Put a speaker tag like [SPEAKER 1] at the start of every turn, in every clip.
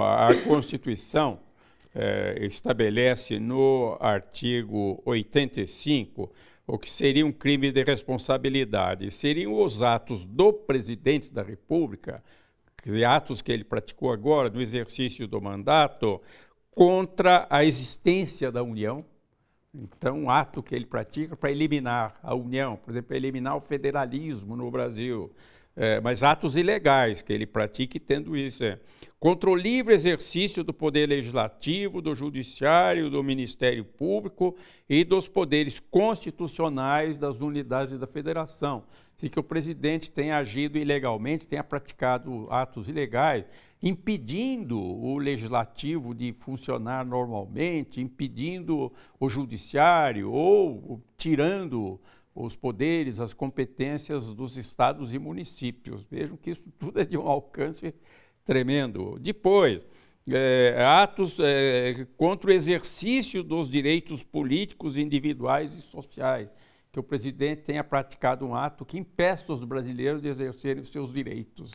[SPEAKER 1] a Constituição é, estabelece no artigo 85 o que seria um crime de responsabilidade. Seriam os atos do presidente da República, atos que ele praticou agora no exercício do mandato, contra a existência da União. Então, um ato que ele pratica para eliminar a União, por exemplo, eliminar o federalismo no Brasil, é, mas atos ilegais que ele pratique tendo isso. É. Contra o livre exercício do poder legislativo, do judiciário, do Ministério Público e dos poderes constitucionais das unidades da federação. Se que o presidente tenha agido ilegalmente, tenha praticado atos ilegais, impedindo o legislativo de funcionar normalmente, impedindo o judiciário ou tirando os poderes, as competências dos estados e municípios. Vejam que isso tudo é de um alcance tremendo. Depois, é, atos é, contra o exercício dos direitos políticos, individuais e sociais, que o presidente tenha praticado um ato que impeça os brasileiros de exercerem os seus direitos.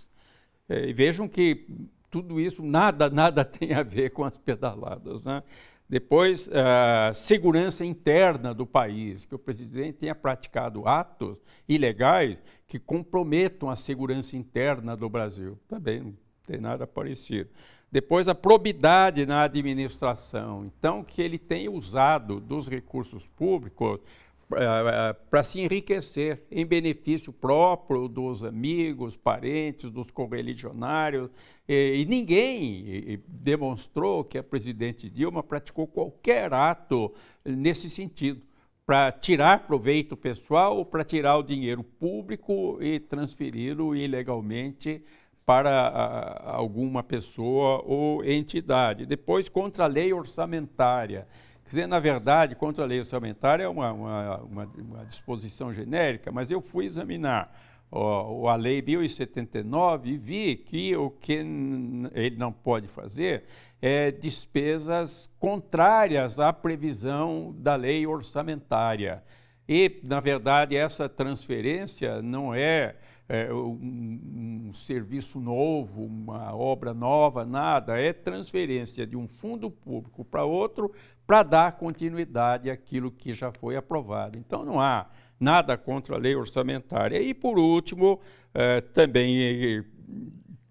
[SPEAKER 1] É, vejam que tudo isso nada, nada tem a ver com as pedaladas. Né? Depois, ah, segurança interna do país, que o presidente tenha praticado atos ilegais que comprometam a segurança interna do Brasil. Também não tem nada parecido. Depois, a probidade na administração. Então, que ele tenha usado dos recursos públicos é, é, é, para se enriquecer em benefício próprio dos amigos, parentes, dos correligionários. E, e ninguém demonstrou que a presidente Dilma praticou qualquer ato nesse sentido para tirar proveito pessoal ou para tirar o dinheiro público e transferi-lo ilegalmente para a, alguma pessoa ou entidade. Depois, contra a lei orçamentária. Quer dizer, na verdade, contra a lei orçamentária é uma, uma, uma, uma disposição genérica, mas eu fui examinar ó, a lei 1079 e vi que o que ele não pode fazer é despesas contrárias à previsão da lei orçamentária. E, na verdade, essa transferência não é, é um, um serviço novo, uma obra nova, nada. É transferência de um fundo público para outro para dar continuidade àquilo que já foi aprovado. Então, não há nada contra a lei orçamentária. E, por último, é, também é, é,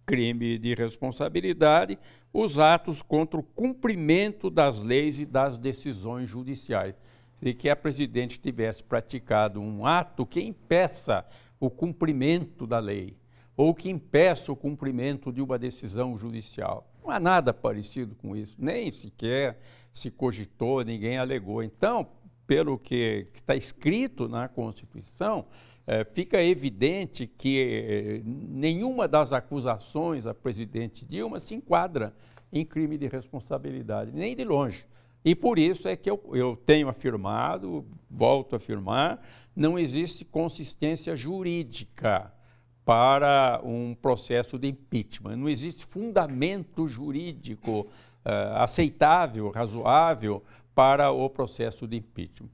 [SPEAKER 1] crime de responsabilidade, os atos contra o cumprimento das leis e das decisões judiciais de que a presidente tivesse praticado um ato que impeça o cumprimento da lei ou que impeça o cumprimento de uma decisão judicial. Não há nada parecido com isso, nem sequer se cogitou, ninguém alegou. Então, pelo que está escrito na Constituição, é, fica evidente que é, nenhuma das acusações à presidente Dilma se enquadra em crime de responsabilidade, nem de longe. E por isso é que eu, eu tenho afirmado, volto a afirmar, não existe consistência jurídica para um processo de impeachment. Não existe fundamento jurídico uh, aceitável, razoável, para o processo de impeachment.